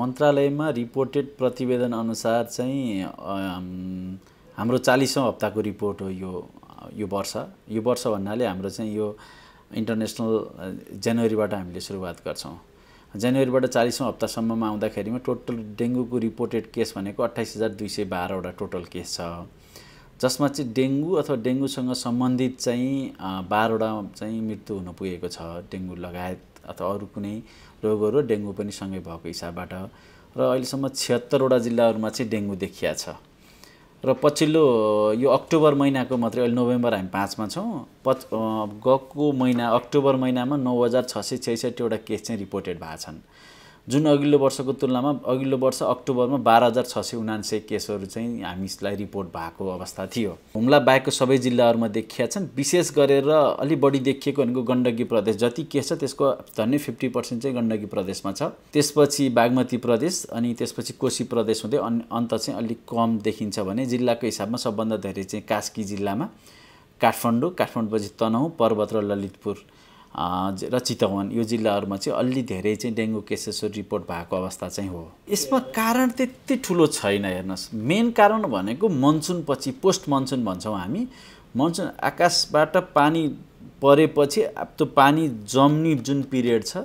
मन्त्रालयमा रिपोर्टेड प्रतिवेदन अनुसार चाहिँ हाम्रो चालिसौँ हप्ताको रिपोर्ट हो यो यो वर्ष यो वर्ष भन्नाले हाम्रो चाहिँ यो इन्टरनेसनल जनवरीबाट हामीले सुरुवात गर्छौँ जनवरीबाट चालिसौँ हप्तासम्ममा आउँदाखेरिमा टोटल डेङ्गुको रिपोर्टेड केस भनेको अट्ठाइस हजार दुई सय बाह्रवटा टोटल केस छ जसमा चाहिँ डेङ्गु अथवा डेङ्गुसँग सम्बन्धित चाहिँ बाह्रवटा चाहिँ मृत्यु हुन पुगेको छ डेङ्गु लगायत अथवा अरू कुनै रोगहरू डेङ्गु पनि सँगै भएको हिसाबबाट र अहिलेसम्म छिहत्तरवटा जिल्लाहरूमा चाहिँ डेङ्गु देखिया छ र पछिल्लो यो अक्टोबर महिनाको मात्रै अहिले नोभेम्बर हामी पाँचमा छौँ पच गएको महिना अक्टोबर महिनामा नौ हजार छ सय छैसठीवटा केस चाहिँ रिपोर्टेड भएको छन् जुन अघिल्लो वर्षको तुलनामा अघिल्लो वर्ष अक्टोबरमा बाह्र हजार छ सय उनान्सय केसहरू चाहिँ हामीलाई रिपोर्ट भएको अवस्था थियो हुम्ला बाहेकको सबै जिल्लाहरूमा देखिया छन् विशेष गरेर अलि बढी देखिएको भनेको गण्डकी प्रदेश जति केस छ त्यसको झन्डै फिफ्टी पर्सेन्ट चाहिँ गण्डकी प्रदेशमा छ त्यसपछि बागमती प्रदेश अनि त्यसपछि कोशी प्रदेश हुँदै अन्त चाहिँ अलिक कम देखिन्छ भने जिल्लाको हिसाबमा सबभन्दा धेरै चाहिँ कास्की जिल्लामा काठमाडौँ काठमाडौँपछि तनहुँ पर्वत र ललितपुर र चितवन यो जिल्लाहरूमा चाहिँ अलि धेरै चाहिँ डेङ्गु केसेसहरू रिपोर्ट भएको अवस्था चाहिँ हो यसमा कारण त्यति ठुलो छैन हेर्नुहोस् मेन कारण भनेको मनसुनपछि पोस्ट मनसुन भन्छौँ हामी मनसुन आकाशबाट पानी परेपछि त्यो पानी जम्ने जुन पिरियड छ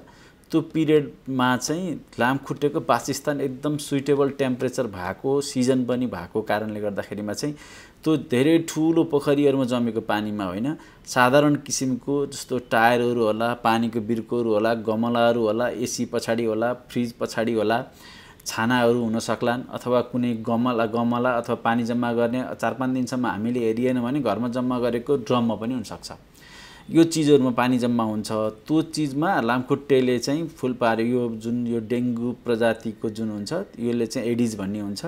त्यो पिरियडमा चाहिँ लामखुट्टेको वासस्थान एकदम सुइटेबल टेम्परेचर भएको सिजन पनि भएको कारणले गर्दाखेरिमा चाहिँ त्यो धेरै ठुलो पोखरीहरूमा जमेको पानीमा होइन साधारण किसिमको जस्तो टायरहरू होला पानीको बिर्कोहरू होला गमलाहरू होला एसी पछाडि होला फ्रिज पछाडि होला छानाहरू हुन सक्लान् अथवा कुनै गमला गमला अथवा पानी जम्मा गर्ने चार पाँच दिनसम्म हामीले हेरिएन भने घरमा जम्मा गरेको ड्रममा पनि हुनसक्छ यो चिजहरूमा पानी जम्मा हुन्छ त्यो चिजमा लामखुट्टेले चाहिँ फुल पारे यो जुन यो डेङ्गु प्रजातिको जुन हुन्छ यसले चाहिँ एडिज भन्ने हुन्छ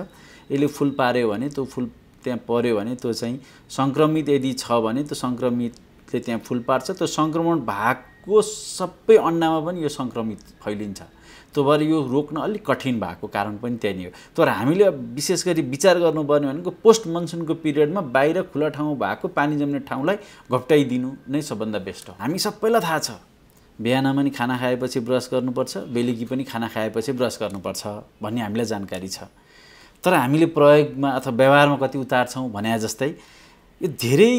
यसले फुल पार्यो भने त्यो फुल त्यहाँ पऱ्यो भने त्यो चाहिँ सङ्क्रमित यदि छ भने त्यो सङ्क्रमितले त्यहाँ फुल पार्छ त्यो सङ्क्रमण भएको सबै अन्डामा पनि यो सङ्क्रमित फैलिन्छ त्यो भएर यो रोक्न अलिक कठिन भएको कारण पनि त्यहाँनिर हो तर हामीले विशेष गरी विचार गर्नुपर्ने भनेको पोस्ट मनसुनको पिरियडमा बाहिर खुला ठाउँ भएको पानी जम्ने ठाउँलाई घप्टाइदिनु नै सबभन्दा बेस्ट हो हामी सबैलाई थाहा छ बिहान पनि खाना खाएपछि ब्रस गर्नुपर्छ बेलुकी पनि खाना खाएपछि ब्रस गर्नुपर्छ भन्ने हामीलाई जानकारी छ तर हामीले प्रयोगमा अथवा व्यवहारमा कति उतार्छौँ भने जस्तै यो धेरै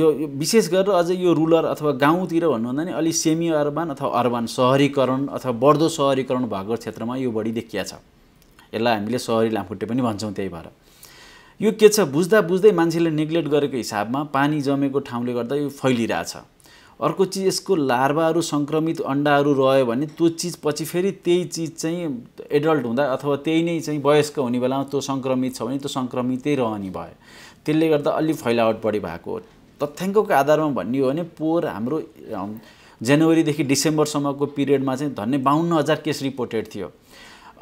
यो विशेष गरेर अझ यो रुरल अथवा गाउँतिर भन्नुभन्दा नि अलि सेमी अर्बन अथवा अर्बन सहरीकरण अथवा बढ्दो सहरीकरण भएको क्षेत्रमा यो बढी देखिया छ यसलाई हामीले सहरी लामखुट्टे पनि भन्छौँ त्यही भएर यो के छ बुझ्दा बुझ्दै मान्छेले नेग्लेक्ट गरेको हिसाबमा पानी जमेको ठाउँले गर्दा यो फैलिरहेछ अर्को चिज यसको लार्भाहरू सङ्क्रमित अन्डाहरू रह्यो भने त्यो चिज पछि फेरि त्यही चिज चाहिँ एडल्ट हुँदा अथवा त्यही नै चाहिँ वयस्क हुने बेलामा त्यो सङ्क्रमित छ भने त्यो सङ्क्रमितै रहने भयो त्यसले गर्दा अलि फैलावट बढी भएको तथ्याङ्कको आधारमा भन्ने हो भने पोहोर हाम्रो जनवरीदेखि डिसेम्बरसम्मको पिरियडमा चाहिँ धन्य बाहन्न हजार केस रिपोर्टेड थियो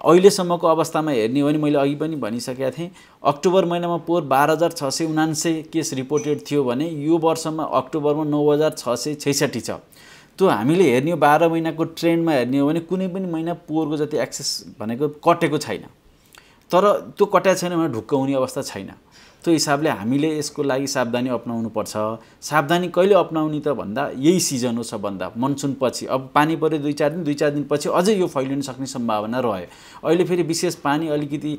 अहिलेसम्मको अवस्थामा हेर्ने हो भने मैले अघि पनि भनिसकेका थिएँ अक्टोबर महिनामा पोहोर बाह्र हजार छ सय उनान्से केस रिपोर्टेड थियो भने यो वर्षमा अक्टोबरमा नौ हजार छ सय छैसठी छ त्यो हामीले हेर्ने हो बाह्र महिनाको ट्रेन्डमा हेर्ने हो भने कुनै पनि महिना पोहोरको जति एक्सेस भनेको कटेको छैन तर त्यो कट्याएको छैन भने ढुक्क हुने अवस्था छैन त्यो हिसाबले हामीले यसको लागि सावधानी पर्छ सावधानी कहिले अप्नाउने त भन्दा यही सिजन हो सबभन्दा मनसुन पछि अब पानी पऱ्यो दुई चार दिन दुई चार दिनपछि अझै यो फैलिन सक्ने सम्भावना रह्यो अहिले फेरि विशेष पानी अलिकति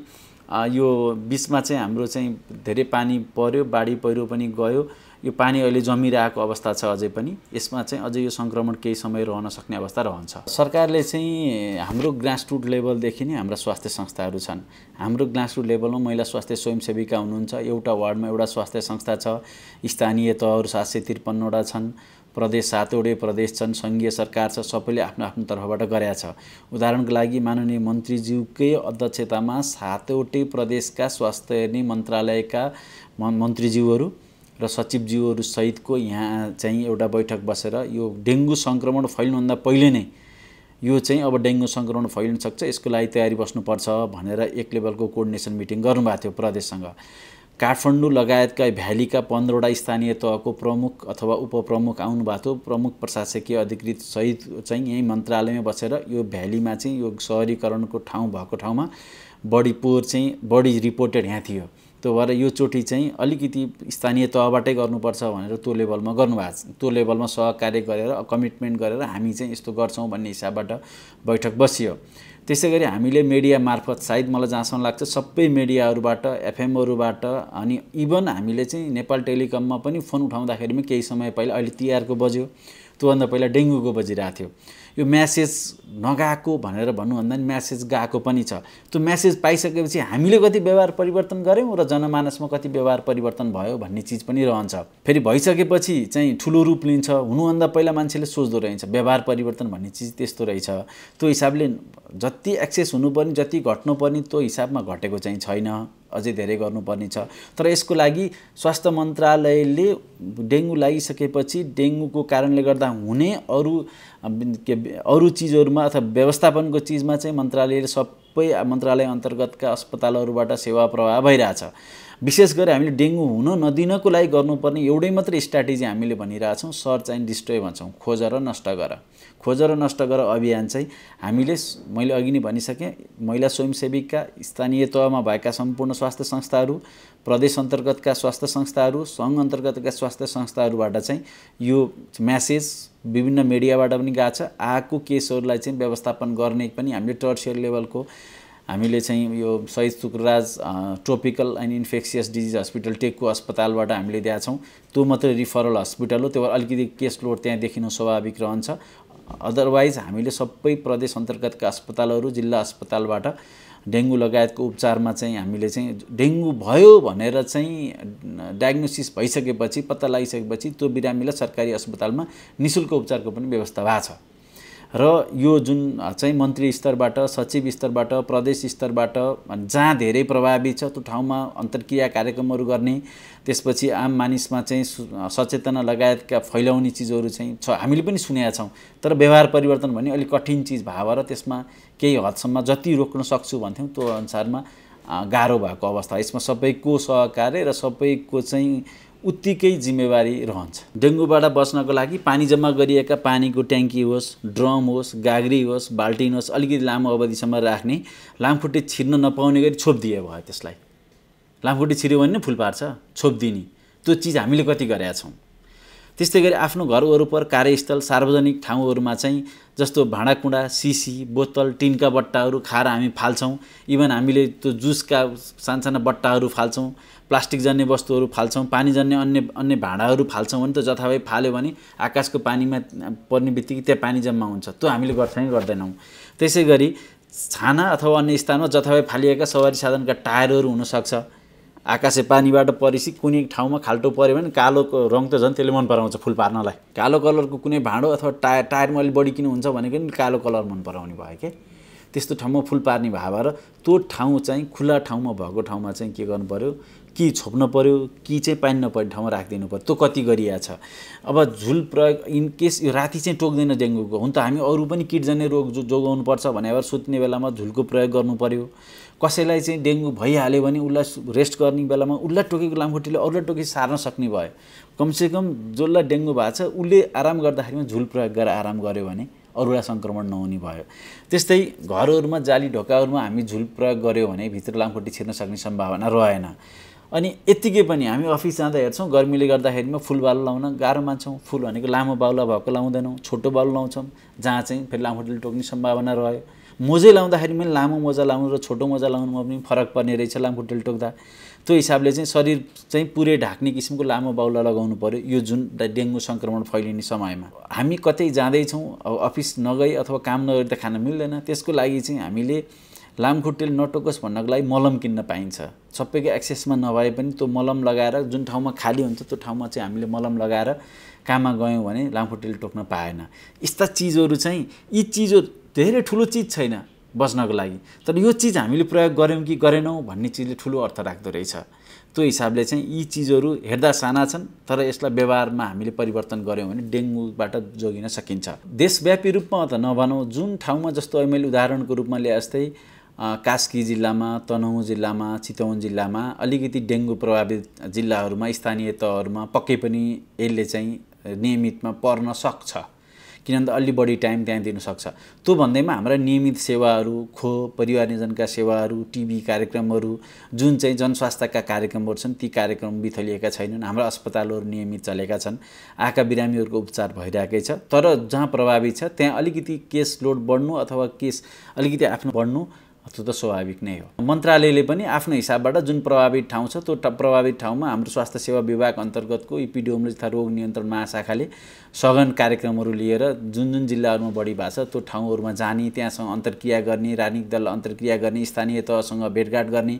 यो बिचमा चाहिँ हाम्रो चाहिँ धेरै पानी पऱ्यो बाढी पहिरो पनि गयो यो पानी अहिले जमिरहेको अवस्था छ अझै पनि यसमा चाहिँ अझै यो सङ्क्रमण केही समय रहन सक्ने अवस्था रहन्छ सरकारले चाहिँ हाम्रो ग्रासरुट लेभलदेखि नै हाम्रा स्वास्थ्य संस्थाहरू छन् हाम्रो ग्रासरुट लेभलमा महिला स्वास्थ्य स्वयंसेविका हुनुहुन्छ एउटा वार्डमा एउटा स्वास्थ्य संस्था छ स्थानीय तहहरू सात सय त्रिपन्नवटा छन् प्रदेश सातवटै प्रदेश छन् सङ्घीय सरकार छ सबैले आफ्नो आफ्नो तर्फबाट गरेका छ उदाहरणको लागि माननीय मन्त्रीज्यूकै अध्यक्षतामा सातवटै प्रदेशका स्वास्थ्य नै मन्त्रालयका मन्त्रीज्यूहरू र सचिवज्यूहरूसहितको यहाँ चाहिँ एउटा बैठक बसेर यो डेङ्गु सङ्क्रमण फैल्नुभन्दा पहिले नै यो चाहिँ अब डेङ्गु सङ्क्रमण फैलिन सक्छ यसको लागि तयारी बस्नुपर्छ भनेर एक लेभलको कोर्डिनेसन मिटिङ गर्नुभएको थियो प्रदेशसँग काठमाडौँ लगायतका भ्यालीका पन्ध्रवटा स्थानीय तहको प्रमुख अथवा उपप्रमुख आउनुभएको थियो प्रमुख प्रशासकीय अधिकृत सहित चाहिँ यहीँ मन्त्रालयमा बसेर यो भ्यालीमा चाहिँ यो सहरीकरणको ठाउँ भएको ठाउँमा बढी पोहोर चाहिँ बढी रिपोर्टेड यहाँ थियो त्यो भएर यो चोटि चाहिँ अलिकति स्थानीय तहबाटै गर्नुपर्छ भनेर त्यो लेभलमा गर्नुभएको त्यो लेभलमा सहकार्य गरेर कमिटमेन्ट गरेर हामी चाहिँ यस्तो गर्छौँ भन्ने हिसाबबाट बैठक बसियो त्यसै गरी हामीले मिडिया मार्फत सायद मलाई जहाँसम्म लाग्छ सबै मिडियाहरूबाट एफएमहरूबाट अनि इभन हामीले चाहिँ नेपाल टेलिकममा पनि फोन उठाउँदाखेरि उठाउँदाखेरिमा केही समय पहिला अहिले तिहारको बज्यो त्योभन्दा पहिला डेङ्गुको बजिरहेको थियो यो म्यासेज नगाएको भनेर भन्नुभन्दा पनि म्यासेज गएको पनि छ त्यो म्यासेज पाइसकेपछि हामीले कति व्यवहार परिवर्तन गऱ्यौँ र जनमानसमा कति व्यवहार परिवर्तन भयो भन्ने चिज पनि रहन्छ फेरि भइसकेपछि चाहिँ ठुलो रूप लिन्छ हुनुभन्दा पहिला मान्छेले सोच्दो रहेछ व्यवहार परिवर्तन भन्ने चिज त्यस्तो रहेछ त्यो हिसाबले जति एक्सेस हुनुपर्ने जति घट्नुपर्ने त्यो हिसाबमा घटेको चाहिँ छैन अझै धेरै गर्नुपर्ने छ तर यसको लागि स्वास्थ्य मन्त्रालयले डेङ्गु लागिसकेपछि डेङ्गुको कारणले गर्दा हुने अरू के अरू चिजहरूमा अथवा व्यवस्थापनको चिजमा चाहिँ मन्त्रालयले सबै मन्त्रालय अन्तर्गतका अस्पतालहरूबाट सेवा प्रवाह भइरहेछ विशेष गरी हामीले डेङ्गु हुन नदिनको लागि गर्नुपर्ने एउटै मात्रै स्ट्राटेजी हामीले भनिरहेछौँ सर्च एन्ड डिस्ट्रोय भन्छौँ खोज र नष्ट गर खोज र नष्ट गर अभियान चाहिँ हामीले मैले अघि नै भनिसकेँ महिला स्वयंसेविका स्थानीय तहमा भएका सम्पूर्ण स्वास्थ्य संस्थाहरू प्रदेश अन्तर्गतका स्वास्थ्य संस्थाहरू सङ्घ अन्तर्गतका स्वास्थ्य संस्थाहरूबाट चाहिँ यो म्यासेज विभिन्न मिडियाबाट पनि गएको छ आएको केसहरूलाई चाहिँ व्यवस्थापन गर्ने पनि हामीले टर्सियर लेभलको हामीले चाहिँ यो सहिद Sukraj tropical and infectious disease hospital टेकको अस्पतालबाट हामीले दिएछौँ त्यो मात्रै रिफरल हस्पिटल हो त्यो अलिकति केस लोड त्यहाँ देखिनु स्वाभाविक रहन्छ अदरवाइज हामीले सबै प्रदेश अन्तर्गतका अस्पतालहरू जिल्ला अस्पतालबाट डेङ्गु लगायतको उपचारमा चाहिँ हामीले चाहिँ डेङ्गु भयो भनेर चाहिँ डायग्नोसिस भइसकेपछि पत्ता लागिसकेपछि त्यो बिरामीलाई सरकारी अस्पतालमा निशुल्क उपचारको पनि व्यवस्था भएको छ र यो जुन चाहिँ मन्त्री स्तरबाट सचिव स्तरबाट प्रदेश स्तरबाट जहाँ धेरै प्रभावी छ त्यो ठाउँमा अन्तर्क्रिया कार्यक्रमहरू गर्ने त्यसपछि आम मानिसमा चाहिँ सचेतना लगायतका फैलाउने चिजहरू चाहिँ छ हामीले पनि सुनेका छौँ तर व्यवहार परिवर्तन भन्ने अलिक कठिन चिज भाव र त्यसमा केही हदसम्म जति रोक्न सक्छु भन्थ्यौँ त्यो अनुसारमा गाह्रो भएको अवस्था यसमा सबैको सहकार्य र सबैको चाहिँ उत्तिकै जिम्मेवारी रहन्छ डेङ्गुबाट बस्नको लागि पानी जम्मा गरिएका पानीको ट्याङ्की होस् ड्रम होस् गाग्री होस् बाल्टिन होस् अलिकति लामो अवधिसम्म राख्ने लामखुट्टे छिर्न नपाउने गरी दिए भयो त्यसलाई लामखुट्टे छिर्यो भने नै फुल पार्छ छोपिदिने त्यो चिज हामीले कति गरेका छौँ त्यस्तै गरी आफ्नो घर वरपर कार्यस्थल सार्वजनिक ठाउँहरूमा चाहिँ जस्तो भाँडाकुँडा सिसी बोतल टिनका बट्टाहरू खाएर हामी फाल्छौँ इभन हामीले त्यो जुसका सानसाना बट्टाहरू फाल्छौँ प्लास्टिक जान्ने वस्तुहरू फाल्छौँ पानी जान्ने अन्य अन्य भाँडाहरू फाल्छौँ भने त जथाभावी फाल्यो भने आकाशको पानीमा पर्ने बित्तिकै त्यहाँ पानी जम्मा हुन्छ त्यो हामीले गर्छौँ कि गर्दैनौँ त्यसै गरी छाना अथवा अन्य स्थानमा जथाभावी फालिएका सवारी साधनका टायरहरू हुनसक्छ आकाशे पानीबाट परिसी कुनै ठाउँमा खाल्टो पऱ्यो भने कालो रङ त झन् त्यसले मन पराउँछ फुल पार्नलाई कालो कलरको कुनै भाँडो अथवा टायर टायरमा अलिक बढी किन हुन्छ भनेको नि कालो कलर मन पराउने भयो क्या त्यस्तो ठाउँमा फुल पार्ने भए भएर त्यो ठाउँ चाहिँ खुल्ला ठाउँमा भएको ठाउँमा चाहिँ के गर्नु पऱ्यो कि छोप्न पऱ्यो कि चाहिँ पानी नपर्ने ठाउँमा राखिदिनु पऱ्यो त्यो कति गरिया छ अब झुल प्रयोग इन केस यो राति चाहिँ टोक्दैन डेङ्गुको हुन त हामी अरू पनि किटजन्य रोग जो जोगाउनुपर्छ भनेर सुत्ने बेलामा झुलको प्रयोग गर्नु पऱ्यो कसैलाई चाहिँ डेङ्गु भइहाल्यो भने उसलाई रेस्ट गर्ने बेलामा उसलाई टोकेको लामखुट्टीले अरूलाई टोकी सार्न सक्ने भयो कमसेकम जसलाई डेङ्गु भएको छ उसले आराम गर्दाखेरिमा झुल प्रयोग गरेर आराम गर्यो भने अरूलाई सङ्क्रमण नहुने भयो त्यस्तै घरहरूमा जाली ढोकाहरूमा हामी झुल प्रयोग गऱ्यौँ भने भित्र लामखुट्टी छिर्न सक्ने सम्भावना रहेन अनि यत्तिकै पनि हामी अफिस जाँदा हेर्छौँ गर्मीले गर्दाखेरिमा फुल बालु लाउन गाह्रो मान्छौँ फुल भनेको लामो बाउला भएको लाउँदैनौँ छोटो बालु लाउँछौँ जहाँ चाहिँ फेरि लामखुट्टेले टोक्ने सम्भावना रह्यो मोजै लाउँदाखेरि पनि लामो मोजा लाउनु र छोटो मोजा लाउनुमा पनि फरक पर्ने रहेछ लामखुट्टेले टोक्दा त्यो हिसाबले चाहिँ शरीर चाहिँ पुरै ढाक्ने किसिमको लामो बाउला लगाउनु पऱ्यो यो जुन डेङ्गु सङ्क्रमण फैलिने समयमा हामी कतै जाँदैछौँ अब अफिस नगई अथवा काम नगरी त खान मिल्दैन त्यसको लागि चाहिँ हामीले लामखुट्टेले नटोकोस् भन्नको लागि मलम किन्न पाइन्छ सबैको एक्सेसमा नभए पनि त्यो मलम लगाएर जुन ठाउँमा खाली हुन्छ त्यो ठाउँमा चाहिँ हामीले मलम लगाएर काममा गयौँ भने लामखुट्टेले टोक्न पाएन यस्ता चिजहरू चाहिँ यी चिजहरू धेरै ठुलो चिज छैन बस्नको लागि तर यो चिज हामीले प्रयोग गऱ्यौँ कि गरेनौँ भन्ने चिजले ठुलो अर्थ राख्दो रहेछ त्यो हिसाबले चाहिँ यी चिजहरू हेर्दा साना छन् तर यसलाई व्यवहारमा हामीले परिवर्तन गऱ्यौँ भने डेङ्गुबाट जोगिन सकिन्छ देशव्यापी रूपमा त नभनौँ जुन ठाउँमा जस्तो मैले उदाहरणको रूपमा ल्याए जस्तै कास्की जिल्लामा तनहुँ जिल्लामा चितवन जिल्लामा अलिकति डेङ्गु प्रभावित जिल्लाहरूमा स्थानीय तहहरूमा पक्कै पनि यसले चाहिँ नियमितमा पर्न सक्छ किनभने अलि बढी टाइम त्यहाँ दिनसक्छ त्यो भन्दैमा हाम्रा नियमित सेवाहरू खो परिवार निजनका सेवाहरू टिभी कार्यक्रमहरू जुन चाहिँ जनस्वास्थ्यका कार्यक्रमहरू छन् ती कार्यक्रम बिथलिएका छैनन् हाम्रा अस्पतालहरू नियमित चलेका छन् आएका बिरामीहरूको उपचार भइरहेकै छ तर जहाँ प्रभावित छ त्यहाँ अलिकति केस लोड बढ्नु अथवा केस अलिकति आफ्नो बढ्नु त्यो त स्वाभाविक नै हो मन्त्रालयले पनि आफ्नो हिसाबबाट जुन प्रभावित ठाउँ छ त्यो प्रभावित ठाउँमा हाम्रो स्वास्थ्य सेवा विभाग अन्तर्गतको इपिडियोमोलोजी तथा रोग नियन्त्रण महाशाखाले सघन कार्यक्रमहरू लिएर जुन जुन जिल्लाहरूमा बढी भएको छ त्यो ठाउँहरूमा जाने त्यहाँसँग अन्तर्क्रिया गर्ने राजनीतिक दल अन्तर्क्रिया गर्ने स्थानीय तहसँग भेटघाट गर्ने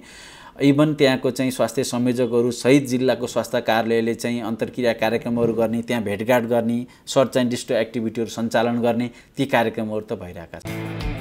इभन त्यहाँको चाहिँ स्वास्थ्य संयोजकहरू सहित जिल्लाको स्वास्थ्य कार्यालयले चाहिँ अन्तर्क्रिया कार्यक्रमहरू गर्ने त्यहाँ भेटघाट गर्ने सर्च एन्ड डिस्टो एक्टिभिटीहरू सञ्चालन गर्ने ती कार्यक्रमहरू त भइरहेका छन्